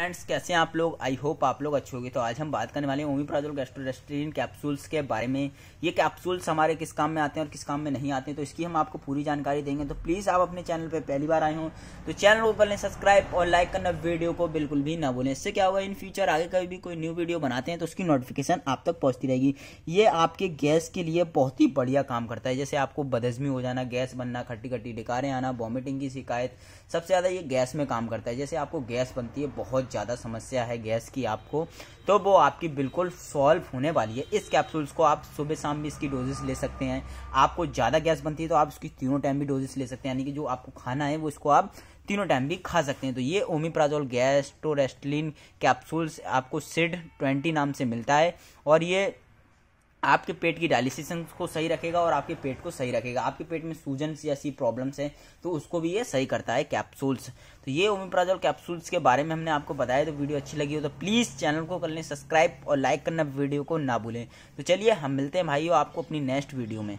friends कैसे हैं आप लोग आई होप आप लोग अच्छे होंगे तो आज हम बात करने वाले हैं ओमीप्राजोल गैस्ट्रोरेस्ट्रीन कैप्सूल्स के बारे में ये कैप्सूल्स हमारे किस काम में आते हैं और किस काम में नहीं आते हैं तो इसकी हम आपको पूरी जानकारी देंगे तो प्लीज़ आप अपने चैनल पर पहली बार आए हों तो चैनल को कर लें सब्सक्राइब और लाइक करना वीडियो को बिल्कुल भी ना भूलें इससे क्या होगा इन फ्यूचर आगे कभी भी कोई न्यू वीडियो बनाते हैं तो उसकी नोटिफिकेशन आप तक पहुँचती रहेगी ये आपके गैस के लिए बहुत ही बढ़िया काम करता है जैसे आपको बदजमी हो जाना गैस बनना खट्टी खट्टी डिकारें आना वॉमिटिंग की शिकायत सबसे ज़्यादा ये गैस में काम करता है जैसे आपको गैस बनती है बहुत ज़्यादा समस्या है गैस की आपको तो वो आपकी बिल्कुल सॉल्व होने वाली है इस कैप्सूल्स को आप सुबह शाम भी इसकी डोजेस ले सकते हैं आपको ज़्यादा गैस बनती है तो आप इसकी तीनों टाइम भी डोजेस ले सकते हैं यानी कि जो आपको खाना है वो इसको आप तीनों टाइम भी खा सकते हैं तो ये ओमिप्राजोल गैस टोरेस्टलिन कैप्सूल्स आपको सिड ट्वेंटी नाम से मिलता है और ये आपके पेट की डायलिसिस को सही रखेगा और आपके पेट को सही रखेगा आपके पेट में सूजन जैसी प्रॉब्लम्स हैं तो उसको भी ये सही करता है कैप्सूल्स तो ये ओमिप्राजोल कैप्सूल्स के बारे में हमने आपको बताया तो वीडियो अच्छी लगी हो तो प्लीज़ चैनल को कर लें सब्सक्राइब और लाइक करना वीडियो को ना भूलें तो चलिए हम मिलते हैं भाइयों आपको अपनी नेक्स्ट वीडियो में